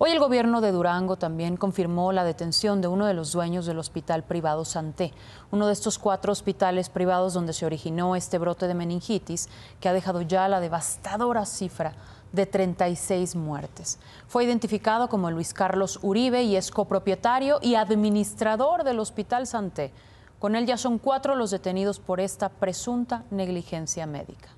Hoy el gobierno de Durango también confirmó la detención de uno de los dueños del hospital privado Santé, uno de estos cuatro hospitales privados donde se originó este brote de meningitis que ha dejado ya la devastadora cifra de 36 muertes. Fue identificado como Luis Carlos Uribe y es copropietario y administrador del hospital Santé. Con él ya son cuatro los detenidos por esta presunta negligencia médica.